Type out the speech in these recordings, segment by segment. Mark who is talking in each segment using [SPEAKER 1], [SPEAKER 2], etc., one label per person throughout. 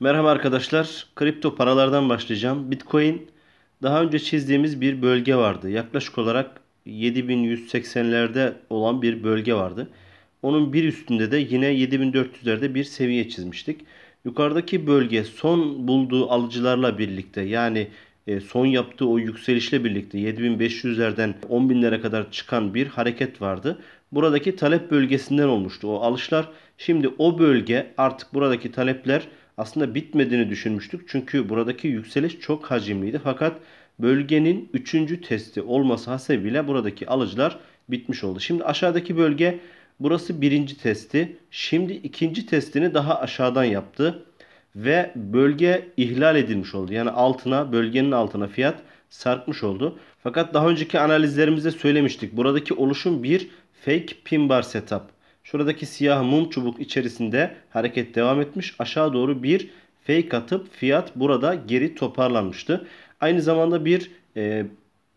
[SPEAKER 1] Merhaba arkadaşlar. Kripto paralardan başlayacağım. Bitcoin daha önce çizdiğimiz bir bölge vardı. Yaklaşık olarak 7180'lerde olan bir bölge vardı. Onun bir üstünde de yine 7400'lerde bir seviye çizmiştik. Yukarıdaki bölge son bulduğu alıcılarla birlikte yani e, son yaptığı o yükselişle birlikte 7500'lerden 10.000'lere kadar çıkan bir hareket vardı. Buradaki talep bölgesinden olmuştu o alışlar. Şimdi o bölge artık buradaki talepler aslında bitmediğini düşünmüştük. Çünkü buradaki yükseliş çok hacimliydi. Fakat bölgenin 3. testi olması hasebiyle buradaki alıcılar bitmiş oldu. Şimdi aşağıdaki bölge burası birinci testi. Şimdi ikinci testini daha aşağıdan yaptı. Ve bölge ihlal edilmiş oldu. Yani altına bölgenin altına fiyat sarkmış oldu. Fakat daha önceki analizlerimizde söylemiştik. Buradaki oluşum bir fake pin bar setup. Şuradaki siyah mum çubuk içerisinde hareket devam etmiş. Aşağı doğru bir fake atıp fiyat burada geri toparlanmıştı. Aynı zamanda bir e,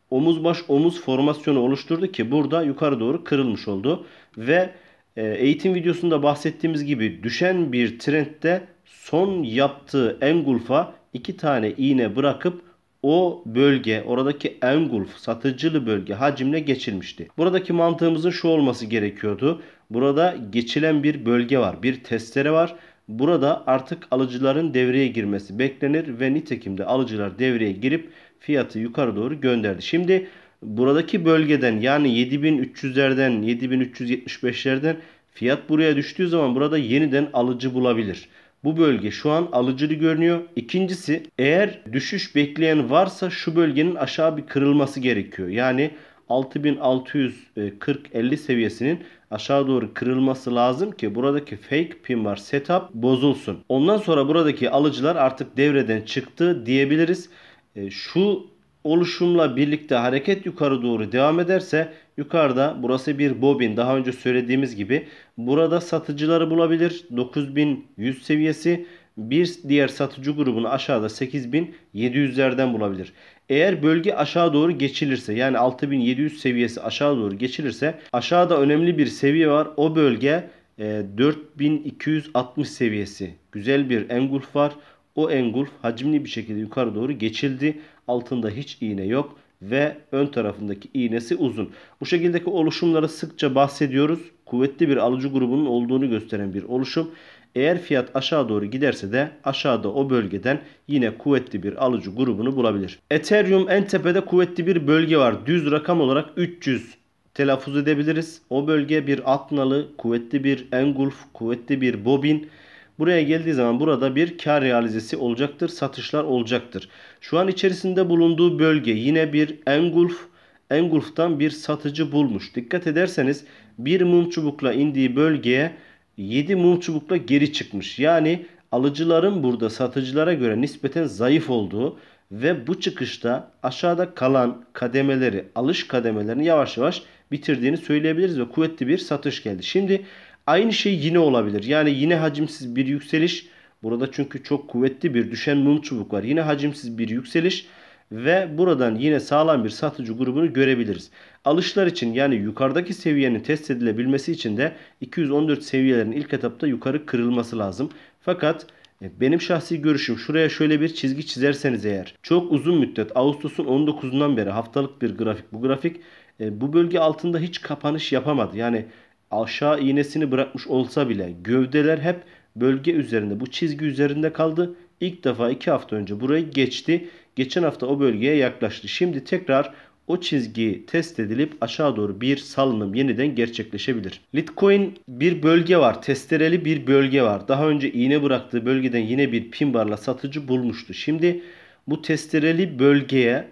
[SPEAKER 1] omuz baş omuz formasyonu oluşturdu ki burada yukarı doğru kırılmış oldu. Ve e, eğitim videosunda bahsettiğimiz gibi düşen bir trendde son yaptığı engulfa iki tane iğne bırakıp o bölge oradaki engulf satıcılı bölge hacimle geçilmişti. Buradaki mantığımızın şu olması gerekiyordu. Burada geçilen bir bölge var. Bir testere var. Burada artık alıcıların devreye girmesi beklenir ve nitekim de alıcılar devreye girip fiyatı yukarı doğru gönderdi. Şimdi buradaki bölgeden yani 7300'lerden 7375'lerden fiyat buraya düştüğü zaman burada yeniden alıcı bulabilir. Bu bölge şu an alıcılı görünüyor. İkincisi eğer düşüş bekleyen varsa şu bölgenin aşağı bir kırılması gerekiyor. Yani 6640-50 seviyesinin aşağı doğru kırılması lazım ki buradaki fake pin var setup bozulsun. Ondan sonra buradaki alıcılar artık devreden çıktı diyebiliriz. E, şu oluşumla birlikte hareket yukarı doğru devam ederse Yukarıda burası bir bobin. Daha önce söylediğimiz gibi burada satıcıları bulabilir. 9100 seviyesi bir diğer satıcı grubunu aşağıda 8700'lerden bulabilir. Eğer bölge aşağı doğru geçilirse yani 6700 seviyesi aşağı doğru geçilirse aşağıda önemli bir seviye var. O bölge 4260 e, seviyesi. Güzel bir engulf var. O engulf hacimli bir şekilde yukarı doğru geçildi. Altında hiç iğne yok ve ön tarafındaki iğnesi uzun. Bu şekildeki oluşumlara sıkça bahsediyoruz. Kuvvetli bir alıcı grubunun olduğunu gösteren bir oluşum. Eğer fiyat aşağı doğru giderse de aşağıda o bölgeden yine kuvvetli bir alıcı grubunu bulabilir. Ethereum en tepede kuvvetli bir bölge var. Düz rakam olarak 300 telaffuz edebiliriz. O bölge bir atnalı, kuvvetli bir engulf, kuvvetli bir bobin Buraya geldiği zaman burada bir kar realizesi olacaktır. Satışlar olacaktır. Şu an içerisinde bulunduğu bölge yine bir engulf. Engulf'tan bir satıcı bulmuş. Dikkat ederseniz bir mum çubukla indiği bölgeye 7 mum çubukla geri çıkmış. Yani alıcıların burada satıcılara göre nispeten zayıf olduğu ve bu çıkışta aşağıda kalan kademeleri, alış kademelerini yavaş yavaş bitirdiğini söyleyebiliriz ve kuvvetli bir satış geldi. Şimdi Aynı şey yine olabilir. Yani yine hacimsiz bir yükseliş. Burada çünkü çok kuvvetli bir düşen mum çubuk var. Yine hacimsiz bir yükseliş ve buradan yine sağlam bir satıcı grubunu görebiliriz. Alışlar için yani yukarıdaki seviyenin test edilebilmesi için de 214 seviyelerin ilk etapta yukarı kırılması lazım. Fakat e, benim şahsi görüşüm şuraya şöyle bir çizgi çizerseniz eğer çok uzun müddet Ağustos'un 19'undan beri haftalık bir grafik bu grafik e, bu bölge altında hiç kapanış yapamadı. Yani aşağı iğnesini bırakmış olsa bile gövdeler hep bölge üzerinde bu çizgi üzerinde kaldı. İlk defa 2 hafta önce burayı geçti. Geçen hafta o bölgeye yaklaştı. Şimdi tekrar o çizgi test edilip aşağı doğru bir salınım yeniden gerçekleşebilir. Litecoin bir bölge var. Testereli bir bölge var. Daha önce iğne bıraktığı bölgeden yine bir pin barla satıcı bulmuştu. Şimdi bu testereli bölgeye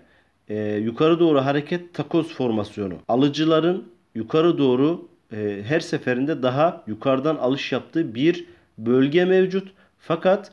[SPEAKER 1] e, yukarı doğru hareket takoz formasyonu. Alıcıların yukarı doğru e, her seferinde daha yukarıdan alış yaptığı bir bölge mevcut. Fakat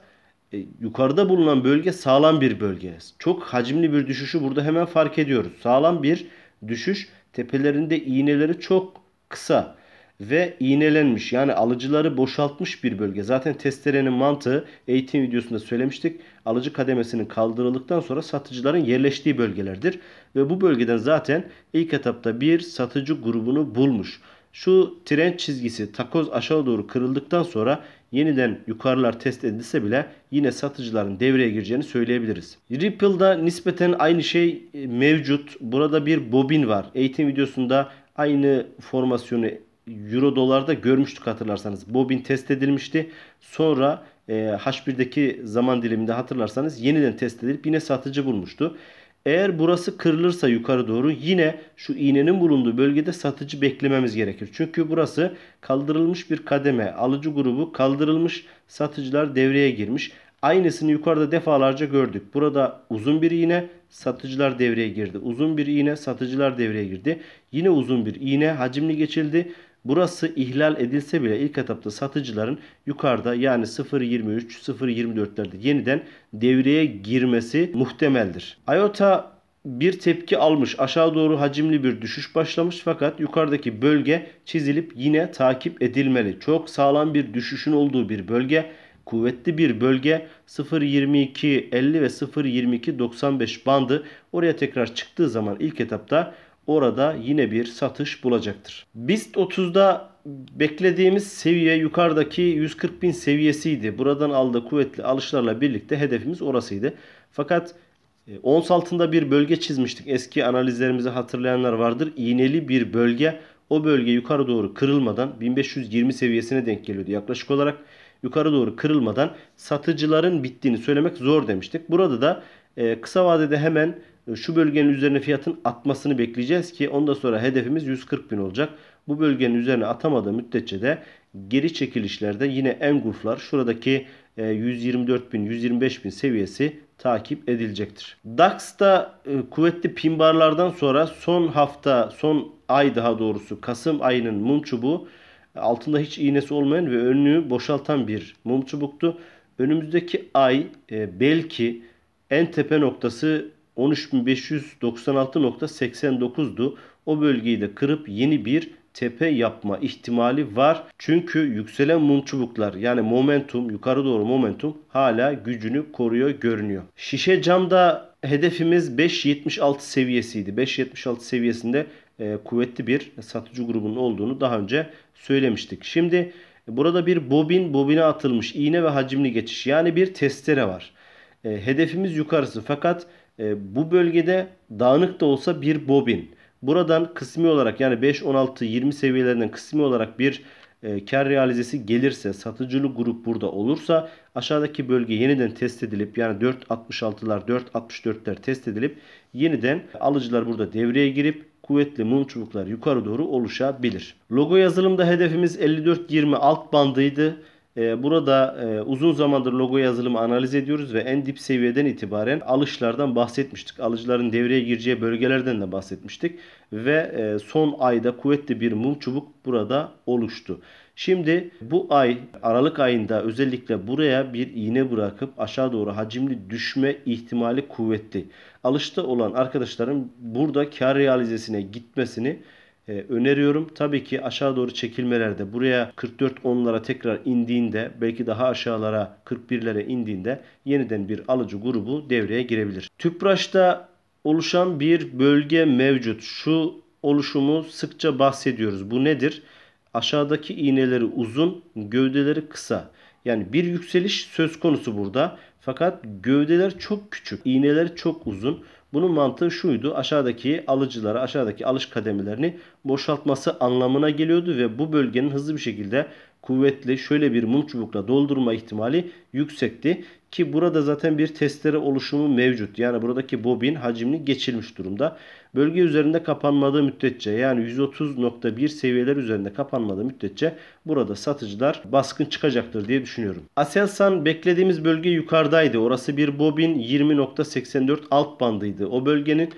[SPEAKER 1] e, yukarıda bulunan bölge sağlam bir bölge. Çok hacimli bir düşüşü burada hemen fark ediyoruz. Sağlam bir düşüş. Tepelerinde iğneleri çok kısa ve iğnelenmiş yani alıcıları boşaltmış bir bölge. Zaten testerenin mantığı eğitim videosunda söylemiştik. Alıcı kademesinin kaldırıldıktan sonra satıcıların yerleştiği bölgelerdir. Ve bu bölgeden zaten ilk etapta bir satıcı grubunu bulmuş. Şu tren çizgisi takoz aşağı doğru kırıldıktan sonra yeniden yukarılar test edilse bile yine satıcıların devreye gireceğini söyleyebiliriz. Ripple'da nispeten aynı şey e, mevcut. Burada bir bobin var. Eğitim videosunda aynı formasyonu Euro dolarda görmüştük hatırlarsanız. Bobin test edilmişti. Sonra e, H1'deki zaman diliminde hatırlarsanız yeniden test edilip yine satıcı bulmuştu. Eğer burası kırılırsa yukarı doğru yine şu iğnenin bulunduğu bölgede satıcı beklememiz gerekir. Çünkü burası kaldırılmış bir kademe. Alıcı grubu kaldırılmış satıcılar devreye girmiş. Aynısını yukarıda defalarca gördük. Burada uzun bir iğne satıcılar devreye girdi. Uzun bir iğne satıcılar devreye girdi. Yine uzun bir iğne hacimli geçildi. Burası ihlal edilse bile ilk etapta satıcıların yukarıda yani 0.23, 0.24'lerde yeniden devreye girmesi muhtemeldir. IOTA bir tepki almış. Aşağı doğru hacimli bir düşüş başlamış fakat yukarıdaki bölge çizilip yine takip edilmeli. Çok sağlam bir düşüşün olduğu bir bölge, kuvvetli bir bölge 0.22.50 ve 0.22.95 bandı oraya tekrar çıktığı zaman ilk etapta orada yine bir satış bulacaktır. BIST 30'da beklediğimiz seviye yukarıdaki 140 bin seviyesiydi. Buradan aldığı kuvvetli alışlarla birlikte hedefimiz orasıydı. Fakat e, ons altında bir bölge çizmiştik. Eski analizlerimizi hatırlayanlar vardır. İğneli bir bölge. O bölge yukarı doğru kırılmadan 1520 seviyesine denk geliyordu yaklaşık olarak. Yukarı doğru kırılmadan satıcıların bittiğini söylemek zor demiştik. Burada da e, kısa vadede hemen ee, şu bölgenin üzerine fiyatın atmasını bekleyeceğiz ki ondan sonra hedefimiz 140 bin olacak. Bu bölgenin üzerine atamadığı müddetçe de geri çekilişlerde yine engulflar şuradaki 124 e, bin 125 bin seviyesi takip edilecektir. DAX'ta e, kuvvetli pimbarlardan sonra son hafta son ay daha doğrusu Kasım ayının mum çubuğu e, altında hiç iğnesi olmayan ve önlüğü boşaltan bir mum çubuktu. Önümüzdeki ay belki en tepe noktası 13.596.89'du. O bölgeyi de kırıp yeni bir tepe yapma ihtimali var. Çünkü yükselen mum çubuklar yani momentum yukarı doğru momentum hala gücünü koruyor görünüyor. Şişe camda hedefimiz 5.76 seviyesiydi. 5.76 seviyesinde e, kuvvetli bir satıcı grubunun olduğunu daha önce söylemiştik. Şimdi e, burada bir bobin bobine atılmış iğne ve hacimli geçiş yani bir testere var. E, hedefimiz yukarısı fakat e, bu bölgede dağınık da olsa bir bobin. Buradan kısmi olarak yani 5, 16, 20 seviyelerinden kısmi olarak bir e, kar realizesi gelirse satıcılı grup burada olursa aşağıdaki bölge yeniden test edilip yani 4.66'lar 4.64'ler test edilip yeniden alıcılar burada devreye girip kuvvetli mum çubuklar yukarı doğru oluşabilir. Logo yazılımda hedefimiz 54.20 alt bandıydı. Ee, burada e, uzun zamandır logo yazılımı analiz ediyoruz ve en dip seviyeden itibaren alışlardan bahsetmiştik. Alıcıların devreye gireceği bölgelerden de bahsetmiştik. Ve e, son ayda kuvvetli bir mum çubuk burada oluştu. Şimdi bu ay Aralık ayında özellikle buraya bir iğne bırakıp aşağı doğru hacimli düşme ihtimali kuvvetli. Alışta olan arkadaşların burada kar realizesine gitmesini e, öneriyorum. Tabii ki aşağı doğru çekilmelerde buraya 44 onlara tekrar indiğinde belki daha aşağılara 41'lere indiğinde yeniden bir alıcı grubu devreye girebilir. Tüpraş'ta oluşan bir bölge mevcut. Şu oluşumu sıkça bahsediyoruz. Bu nedir? Aşağıdaki iğneleri uzun, gövdeleri kısa. Yani bir yükseliş söz konusu burada. Fakat gövdeler çok küçük, iğneler çok uzun. Bunun mantığı şuydu. Aşağıdaki alıcıları, aşağıdaki alış kademelerini boşaltması anlamına geliyordu ve bu bölgenin hızlı bir şekilde kuvvetli şöyle bir mum çubukla doldurma ihtimali yüksekti. Ki burada zaten bir testere oluşumu mevcut. Yani buradaki bobin hacmini geçilmiş durumda. Bölge üzerinde kapanmadığı müddetçe yani 130.1 seviyeler üzerinde kapanmadığı müddetçe burada satıcılar baskın çıkacaktır diye düşünüyorum. Aselsan beklediğimiz bölge yukarıdaydı. Orası bir bobin 20.84 alt bandıydı. O bölgenin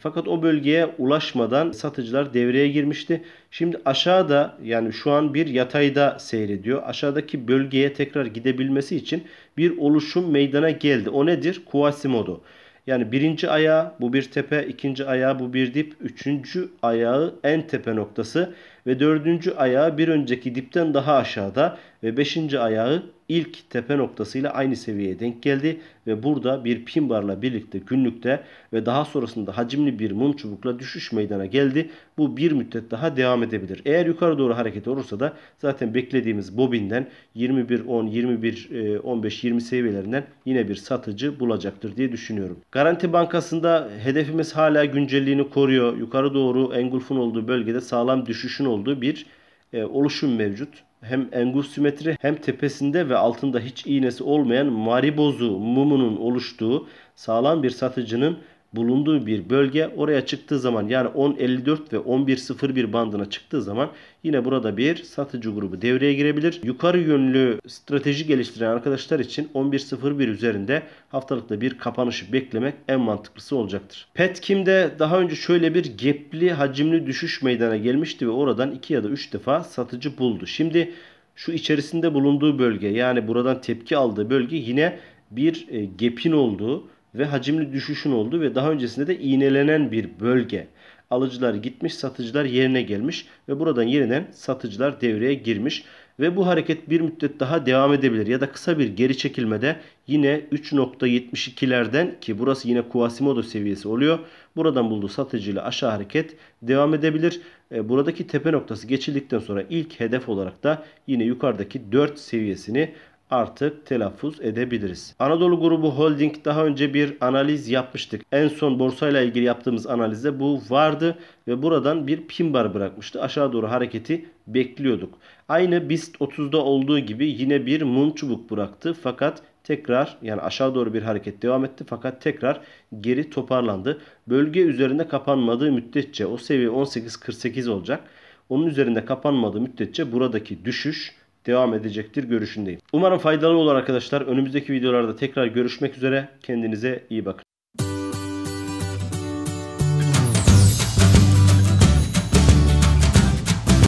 [SPEAKER 1] fakat o bölgeye ulaşmadan satıcılar devreye girmişti. Şimdi aşağıda yani şu an bir yatayda seyrediyor. Aşağıdaki bölgeye tekrar gidebilmesi için bir oluşum meydana geldi. O nedir? Kuasimodo. Yani birinci ayağı bu bir tepe, ikinci ayağı bu bir dip, üçüncü ayağı en tepe noktası ve dördüncü ayağı bir önceki dipten daha aşağıda ve beşinci ayağı ilk tepe noktasıyla aynı seviyeye denk geldi ve burada bir pin barla birlikte günlükte ve daha sonrasında hacimli bir mum çubukla düşüş meydana geldi. Bu bir müddet daha devam edebilir. Eğer yukarı doğru hareket olursa da zaten beklediğimiz bobinden 21 10 21 15 20 seviyelerinden yine bir satıcı bulacaktır diye düşünüyorum. Garanti Bankası'nda hedefimiz hala güncelliğini koruyor. Yukarı doğru Engulf'un olduğu bölgede sağlam düşüşün olduğu bir e, oluşum mevcut. Hem engusimetri hem tepesinde ve altında hiç iğnesi olmayan maribozu mumunun oluştuğu sağlam bir satıcının bulunduğu bir bölge oraya çıktığı zaman yani 10.54 ve 11.01 bandına çıktığı zaman yine burada bir satıcı grubu devreye girebilir. Yukarı yönlü strateji geliştiren arkadaşlar için 11.01 üzerinde haftalıkta bir kapanışı beklemek en mantıklısı olacaktır. Petkim'de daha önce şöyle bir gepli hacimli düşüş meydana gelmişti ve oradan 2 ya da 3 defa satıcı buldu. Şimdi şu içerisinde bulunduğu bölge yani buradan tepki aldığı bölge yine bir e, gepin olduğu ve hacimli düşüşün olduğu ve daha öncesinde de iğnelenen bir bölge. Alıcılar gitmiş, satıcılar yerine gelmiş ve buradan yeniden satıcılar devreye girmiş ve bu hareket bir müddet daha devam edebilir ya da kısa bir geri çekilmede yine 3.72'lerden ki burası yine Quasimodo seviyesi oluyor. Buradan bulduğu satıcıyla aşağı hareket devam edebilir. E, buradaki tepe noktası geçildikten sonra ilk hedef olarak da yine yukarıdaki 4 seviyesini artık telaffuz edebiliriz. Anadolu Grubu Holding daha önce bir analiz yapmıştık. En son borsayla ilgili yaptığımız analizde bu vardı ve buradan bir pin bar bırakmıştı. Aşağı doğru hareketi bekliyorduk. Aynı BIST 30'da olduğu gibi yine bir mum çubuk bıraktı fakat tekrar yani aşağı doğru bir hareket devam etti fakat tekrar geri toparlandı. Bölge üzerinde kapanmadığı müddetçe o seviye 18.48 olacak. Onun üzerinde kapanmadığı müddetçe buradaki düşüş devam edecektir görüşündeyim. Umarım faydalı olur arkadaşlar. Önümüzdeki videolarda tekrar görüşmek üzere. Kendinize iyi bakın.